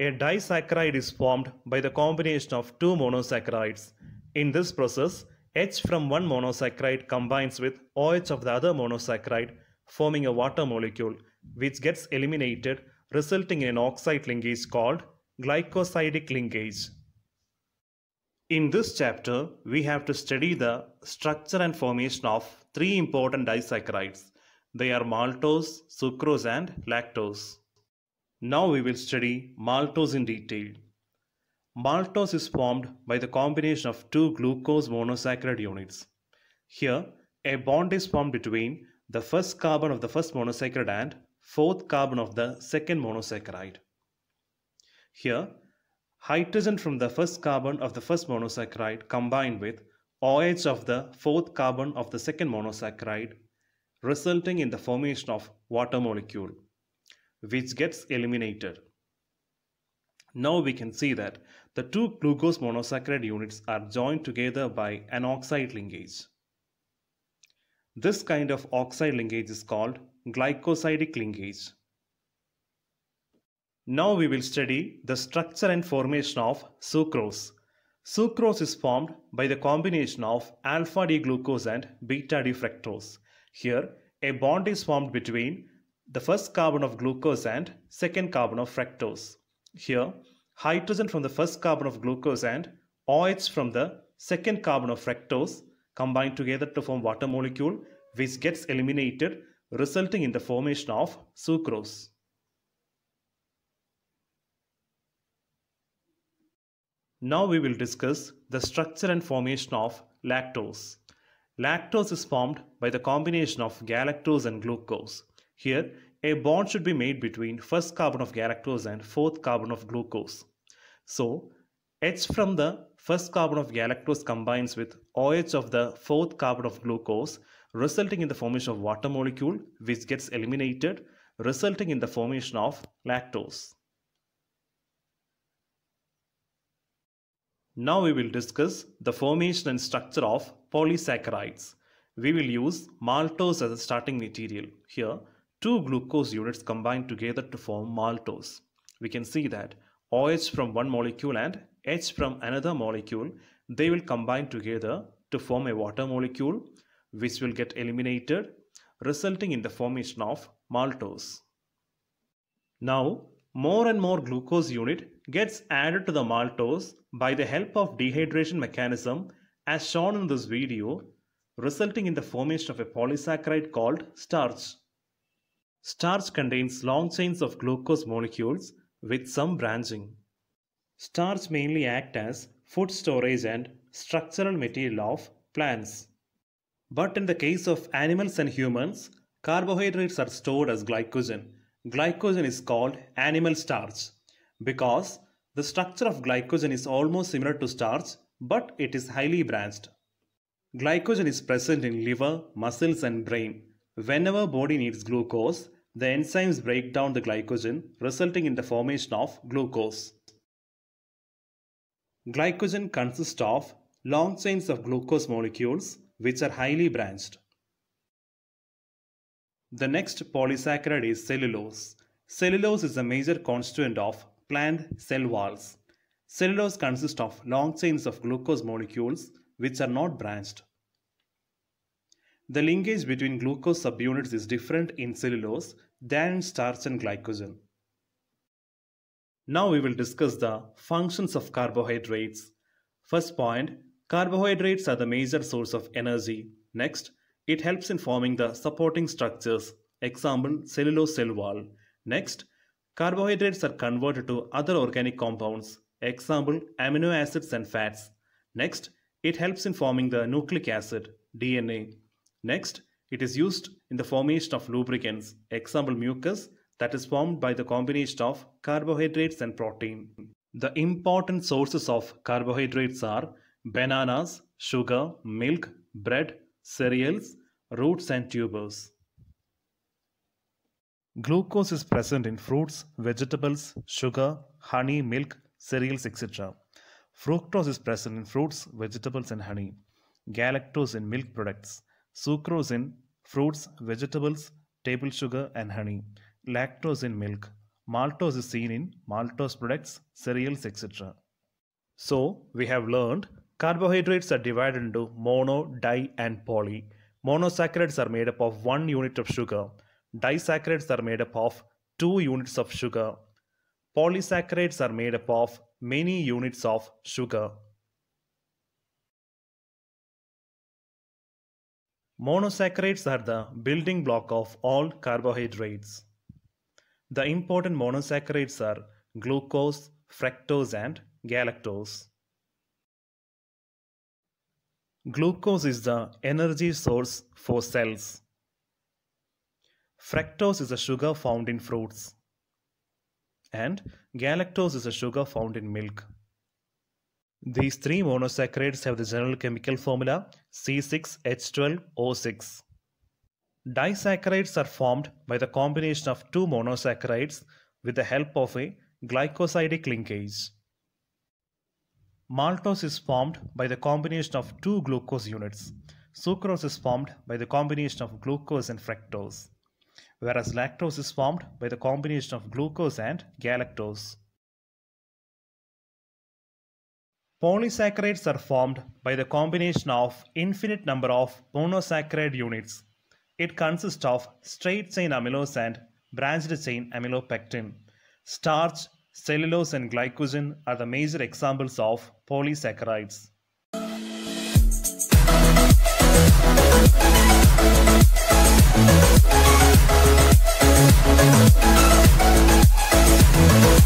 A disaccharide is formed by the combination of two monosaccharides. In this process, H from one monosaccharide combines with OH of the other monosaccharide, forming a water molecule, which gets eliminated, resulting in an oxide linkage called glycosidic linkage. In this chapter, we have to study the structure and formation of three important disaccharides. They are maltose, sucrose and lactose. Now we will study maltose in detail. Maltose is formed by the combination of two glucose monosaccharide units. Here, a bond is formed between the first carbon of the first monosaccharide and fourth carbon of the second monosaccharide. Here, hydrogen from the first carbon of the first monosaccharide combined with OH of the fourth carbon of the second monosaccharide resulting in the formation of water molecule which gets eliminated. Now we can see that the two glucose monosaccharide units are joined together by an oxide linkage. This kind of oxide linkage is called glycosidic linkage. Now we will study the structure and formation of sucrose. Sucrose is formed by the combination of alpha D glucose and beta D fructose. Here, a bond is formed between the first carbon of glucose and second carbon of fructose. Here, hydrogen from the first carbon of glucose and OH from the second carbon of fructose combine together to form water molecule which gets eliminated resulting in the formation of sucrose. Now we will discuss the structure and formation of lactose. Lactose is formed by the combination of galactose and glucose. Here, a bond should be made between first carbon of galactose and fourth carbon of glucose. So, H from the first carbon of galactose combines with OH of the fourth carbon of glucose, resulting in the formation of water molecule which gets eliminated, resulting in the formation of lactose. Now we will discuss the formation and structure of polysaccharides. We will use maltose as a starting material. Here, Two glucose units combine together to form maltose. We can see that OH from one molecule and H from another molecule, they will combine together to form a water molecule which will get eliminated resulting in the formation of maltose. Now, more and more glucose unit gets added to the maltose by the help of dehydration mechanism as shown in this video resulting in the formation of a polysaccharide called starch. Starch contains long chains of glucose molecules with some branching. Starch mainly act as food storage and structural material of plants. But in the case of animals and humans, carbohydrates are stored as glycogen. Glycogen is called animal starch because the structure of glycogen is almost similar to starch but it is highly branched. Glycogen is present in liver, muscles and brain. Whenever body needs glucose, the enzymes break down the glycogen resulting in the formation of glucose. Glycogen consists of long chains of glucose molecules which are highly branched. The next polysaccharide is cellulose. Cellulose is a major constituent of plant cell walls. Cellulose consists of long chains of glucose molecules which are not branched. The linkage between glucose subunits is different in cellulose than in starch and glycogen. Now we will discuss the functions of carbohydrates. First point, carbohydrates are the major source of energy. Next, it helps in forming the supporting structures, example cellulose cell wall. Next, carbohydrates are converted to other organic compounds, example amino acids and fats. Next, it helps in forming the nucleic acid, DNA. Next, it is used in the formation of lubricants, example mucus, that is formed by the combination of carbohydrates and protein. The important sources of carbohydrates are bananas, sugar, milk, bread, cereals, roots and tubers. Glucose is present in fruits, vegetables, sugar, honey, milk, cereals, etc. Fructose is present in fruits, vegetables and honey. Galactose in milk products sucrose in fruits, vegetables, table sugar, and honey, lactose in milk. Maltose is seen in maltose products, cereals, etc. So, we have learned carbohydrates are divided into mono, di, and poly. Monosaccharides are made up of one unit of sugar. Disaccharides are made up of two units of sugar. Polysaccharides are made up of many units of sugar. Monosaccharides are the building block of all carbohydrates. The important monosaccharides are glucose, fructose, and galactose. Glucose is the energy source for cells. Fructose is a sugar found in fruits. And galactose is a sugar found in milk. These three monosaccharides have the general chemical formula C6H12O6. Disaccharides are formed by the combination of two monosaccharides with the help of a glycosidic linkage. Maltose is formed by the combination of two glucose units. Sucrose is formed by the combination of glucose and fructose, whereas lactose is formed by the combination of glucose and galactose. Polysaccharides are formed by the combination of infinite number of monosaccharide units. It consists of straight chain amylose and branched chain amylopectin. Starch, cellulose and glycogen are the major examples of polysaccharides. We'll